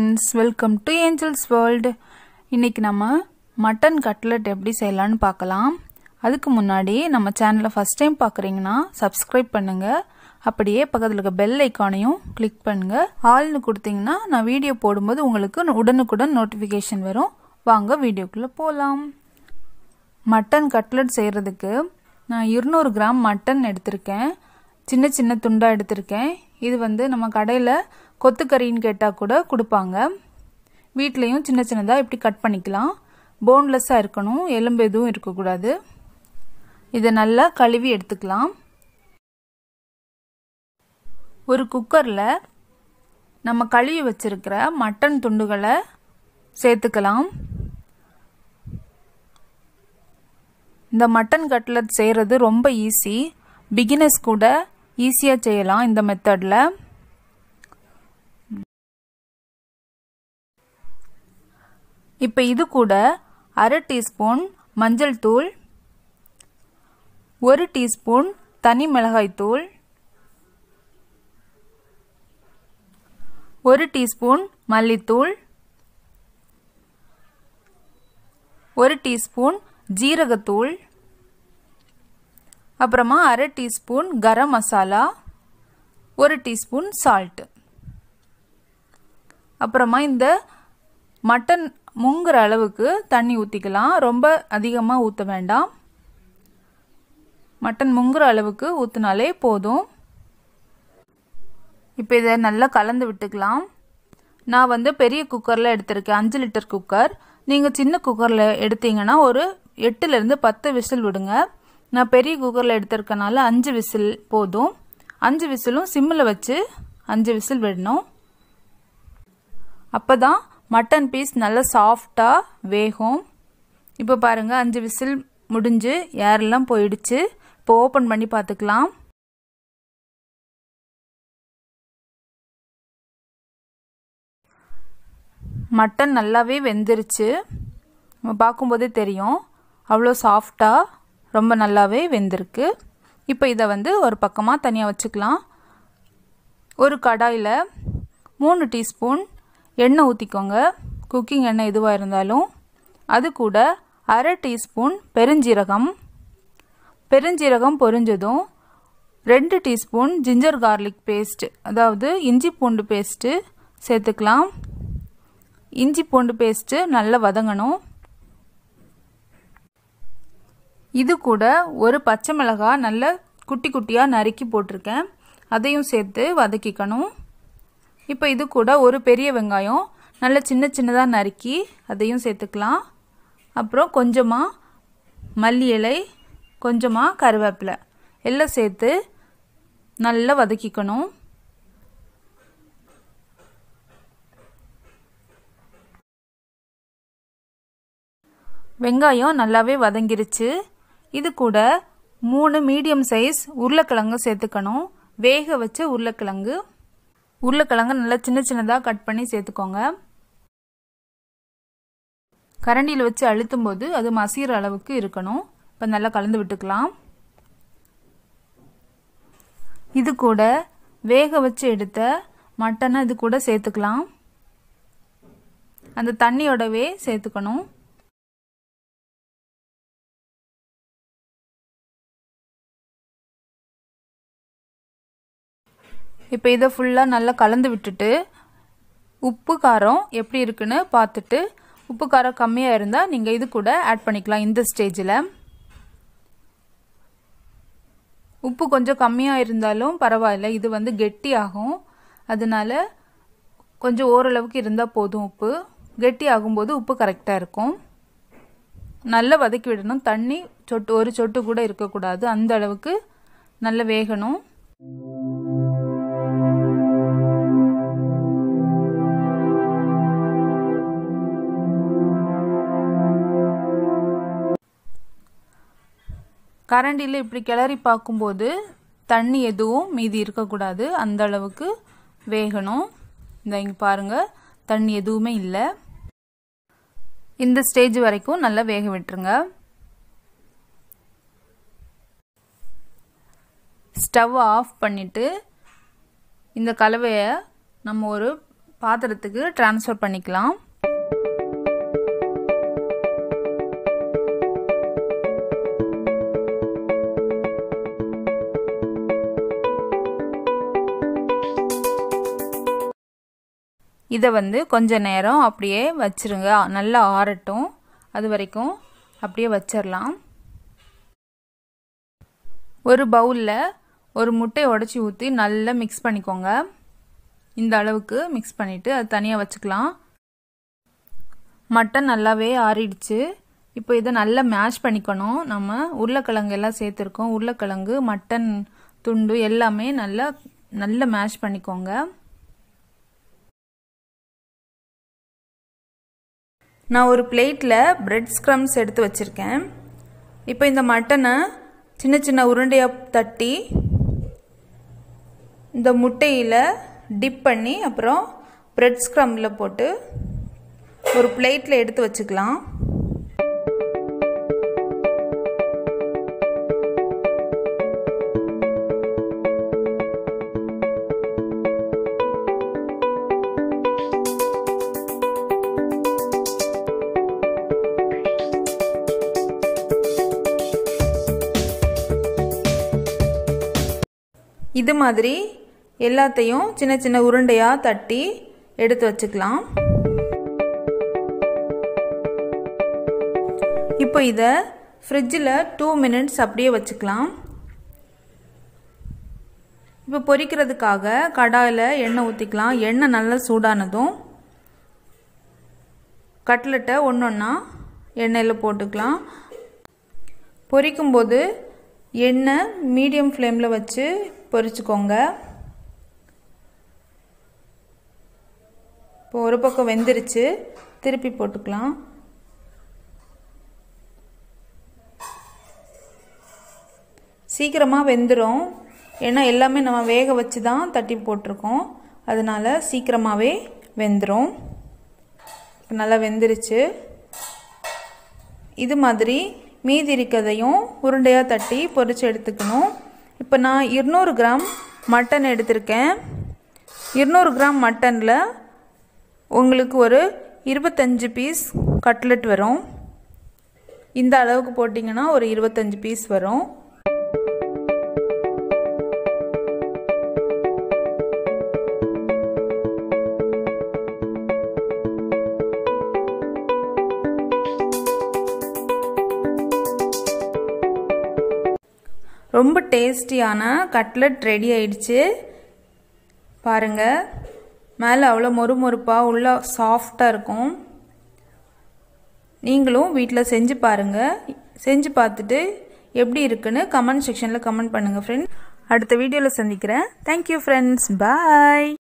friends welcome to Angels world இன்றைக்கி நம்ம mutton cutlet எப்படி செய்யலான்னு பார்க்கலாம் அதுக்கு முன்னாடி நம்ம சேனலை ஃபஸ்ட் டைம் பார்க்குறீங்கன்னா சப்ஸ்கிரைப் பண்ணுங்கள் அப்படியே பக்கத்தில் இருக்க பெல் ஐக்கானையும் கிளிக் பண்ணுங்கள் ஆல்னு கொடுத்தீங்கன்னா நான் வீடியோ போடும்போது உங்களுக்கு உடனுக்குடன் நோட்டிஃபிகேஷன் வரும் வாங்க வீடியோக்குள்ளே போகலாம் மட்டன் கட்லட் செய்கிறதுக்கு நான் இருநூறு கிராம் மட்டன் எடுத்திருக்கேன் சின்ன சின்ன துண்டாக எடுத்திருக்கேன் இது வந்து நம்ம கடையில் கொத்துக்கறின்னு கேட்டால் கூட கொடுப்பாங்க வீட்லேயும் சின்ன சின்னதாக இப்படி கட் பண்ணிக்கலாம் போன்லெஸ்ஸாக இருக்கணும் எலும்பு எதுவும் இருக்கக்கூடாது இதை நல்லா கழுவி எடுத்துக்கலாம் ஒரு குக்கரில் நம்ம கழுவி வச்சுருக்கிற மட்டன் துண்டுகளை சேர்த்துக்கலாம் இந்த மட்டன் கட்லட் செய்கிறது ரொம்ப ஈஸி பிகினர்ஸ் கூட ஈஸியாக செய்யலாம் இந்த மெத்தடில் இப்போ இது கூட அரை டீஸ்பூன் மஞ்சள் தூள் ஒரு டீஸ்பூன் தனி மிளகாய் தூள் ஒரு டீஸ்பூன் மல்லித்தூள் ஒரு டீஸ்பூன் ஜீரகத்தூள் அப்புறமா அரை டீஸ்பூன் கரம் மசாலா ஒரு டீஸ்பூன் சால்ட்டு அப்புறமா இந்த மட்டன் முங்குற அளவுக்கு தண்ணி ஊற்றிக்கலாம் ரொம்ப அதிகமாக ஊற்ற வேண்டாம் மட்டன் முங்குற அளவுக்கு ஊற்றினாலே போதும் இப்போ இதை நல்லா கலந்து விட்டுக்கலாம் நான் வந்து பெரிய குக்கரில் எடுத்திருக்கேன் அஞ்சு லிட்டர் குக்கர் நீங்கள் சின்ன குக்கரில் எடுத்தீங்கன்னா ஒரு எட்டுலேருந்து பத்து விசில் விடுங்க நான் பெரிய குக்கரில் எடுத்திருக்கனால அஞ்சு விசில் போதும் அஞ்சு விசிலும் சிம்மில் வச்சு அஞ்சு விசில் விடணும் அப்போ தான் மட்டன் பீஸ் நல்லா சாஃப்டாக வேகும் இப்போ பாருங்கள் அஞ்சு விசில் முடிஞ்சு ஏரெல்லாம் போயிடுச்சு இப்போ ஓப்பன் பண்ணி பார்த்துக்கலாம் மட்டன் நல்லாவே வெந்துருச்சு நம்ம பார்க்கும்போதே தெரியும் அவ்வளோ சாஃப்டாக ரொம்ப நல்லாவே வெந்திருக்கு இப்போ இதை வந்து ஒரு பக்கமாக தனியாக வச்சுக்கலாம் ஒரு கடாயில் மூணு டீஸ்பூன் எண்ணெய் ஊற்றிக்கோங்க குக்கிங் எண்ணெய் எதுவாக இருந்தாலும் அது கூட அரை டீஸ்பூன் பெருஞ்சீரகம் பெருஞ்சீரகம் பொரிஞ்சதும் ரெண்டு டீஸ்பூன் ஜிஞ்சர் கார்லிக் பேஸ்ட்டு அதாவது இஞ்சி பூண்டு பேஸ்ட்டு சேர்த்துக்கலாம் இஞ்சி பூண்டு பேஸ்ட்டு நல்லா வதங்கணும் இது கூட ஒரு பச்சை மிளகா நல்ல குட்டி குட்டியாக நறுக்கி போட்டிருக்கேன் அதையும் சேர்த்து வதக்கிக்கணும் இப்போ இது கூட ஒரு பெரிய வெங்காயம் நல்ல சின்ன சின்னதாக நறுக்கி அதையும் சேர்த்துக்கலாம் அப்புறம் கொஞ்சமாக மல்லி இலை கொஞ்சமாக கருவேப்பிலை எல்லாம் சேர்த்து நல்லா வதக்கிக்கணும் வெங்காயம் நல்லாவே வதங்கிருச்சு இது கூட மூணு மீடியம் சைஸ் உருளைக்கிழங்கு சேர்த்துக்கணும் வேக வச்ச உருளைக்கிழங்கு உருளைக்கிழங்கு நல்லா சின்ன சின்னதாக கட் பண்ணி சேர்த்துக்கோங்க கரண்டியில் வச்சு அழுத்தும் போது அது மசிகிற அளவுக்கு இருக்கணும் இப்போ நல்லா கலந்து விட்டுக்கலாம் இது கூட வேக வச்சு எடுத்த மட்டனை இது கூட சேர்த்துக்கலாம் அந்த தண்ணியோடவே சேர்த்துக்கணும் இப்போ இதை ஃபுல்லாக நல்லா கலந்து விட்டுட்டு உப்பு காரம் எப்படி இருக்குன்னு பார்த்துட்டு உப்பு காரம் கம்மியாக இருந்தால் நீங்கள் இது கூட ஆட் பண்ணிக்கலாம் இந்த ஸ்டேஜில் உப்பு கொஞ்சம் கம்மியாக இருந்தாலும் பரவாயில்ல இது வந்து கெட்டி ஆகும் அதனால் கொஞ்சம் ஓரளவுக்கு இருந்தால் போதும் உப்பு கெட்டி ஆகும்போது உப்பு கரெக்டாக இருக்கும் நல்லா வதக்கி விடணும் தண்ணி சொட்டு ஒரு சொட்டு கூட இருக்கக்கூடாது அந்த அளவுக்கு நல்லா வேகணும் கரண்டியில் இப்படி கிளறி பார்க்கும்போது தண்ணி எதுவும் மீதி இருக்கக்கூடாது அந்த அளவுக்கு வேகணும் இந்த இங்கே பாருங்கள் தண்ணி எதுவுமே இல்லை இந்த ஸ்டேஜ் வரைக்கும் நல்லா வேக விட்டுருங்க ஸ்டவ் ஆஃப் பண்ணிவிட்டு இந்த கலவையை நம்ம ஒரு பாத்திரத்துக்கு டிரான்ஸ்ஃபர் பண்ணிக்கலாம் இதை வந்து கொஞ்ச நேரம் அப்படியே வச்சுருங்க நல்லா ஆறட்டும் அது வரைக்கும் அப்படியே வச்சிடலாம் ஒரு பவுலில் ஒரு முட்டையை உடச்சி ஊற்றி நல்லா மிக்ஸ் பண்ணிக்கோங்க இந்த அளவுக்கு மிக்ஸ் பண்ணிவிட்டு அது தனியாக வச்சுக்கலாம் மட்டன் நல்லாவே ஆறிடுச்சு இப்போ இதை நல்லா மேஷ் பண்ணிக்கணும் நம்ம உருளைக்கிழங்கு எல்லாம் சேர்த்துருக்கோம் உருளைக்கிழங்கு மட்டன் துண்டு எல்லாமே நல்லா நல்லா மேஷ் பண்ணிக்கோங்க நான் ஒரு பிளேட்டில் பிரெட் ஸ்க்ரம்ஸ் எடுத்து வச்சுருக்கேன் இப்போ இந்த மட்டனை சின்ன சின்ன உருண்டையாக தட்டி இந்த முட்டையில் டிப் பண்ணி அப்புறம் பிரெட் ஸ்க்ரம்மில் போட்டு ஒரு பிளேட்டில் எடுத்து வச்சுக்கலாம் இது மாதிரி எல்லாத்தையும் சின்ன சின்ன உருண்டையாக தட்டி எடுத்து வச்சுக்கலாம் இப்போ இதை ஃப்ரிட்ஜில் டூ மினிட்ஸ் அப்படியே வச்சுக்கலாம் இப்போ பொரிக்கிறதுக்காக கடாயில் எண்ணெய் ஊற்றிக்கலாம் எண்ணெய் நல்லா சூடானதும் கட்லெட்டை ஒன்று ஒன்றா எண்ணெயில் போட்டுக்கலாம் பொறிக்கும்போது எண்ணெய் மீடியம் ஃப்ளேமில் வச்சு பொரிச்சுக்கோங்க இப்போ ஒரு பக்கம் வெந்துருச்சு திருப்பி போட்டுக்கலாம் சீக்கிரமாக வெந்துடும் ஏன்னா எல்லாமே நம்ம வேக வச்சு தான் தட்டி போட்டிருக்கோம் அதனால் சீக்கிரமாகவே வெந்துடும் நல்லா வெந்துருச்சு இது மாதிரி மீதி இருக்கிறதையும் உருண்டையாக தட்டி பொறிச்சு எடுத்துக்கணும் இப்போ நான் இருநூறு கிராம் மட்டன் எடுத்திருக்கேன் இருநூறு கிராம் மட்டனில் உங்களுக்கு ஒரு இருபத்தஞ்சு பீஸ் கட்லெட் வரும் இந்த அளவுக்கு போட்டிங்கன்னா ஒரு இருபத்தஞ்சு பீஸ் வரும் ரொம்ப டேஸ்டியான கட்லட் ரெடி ஆயிடுச்சு பாருங்கள் மேலே அவ்வளோ மொறு மொறுப்பாக உள்ள சாஃப்டாக இருக்கும் நீங்களும் வீட்டில் செஞ்சு பாருங்கள் செஞ்சு பார்த்துட்டு எப்படி இருக்குன்னு கமெண்ட் செக்ஷனில் கமெண்ட் பண்ணுங்கள் ஃப்ரெண்ட்ஸ் அடுத்த வீடியோவில் சந்திக்கிறேன் தேங்க்யூ ஃப்ரெண்ட்ஸ் பாய்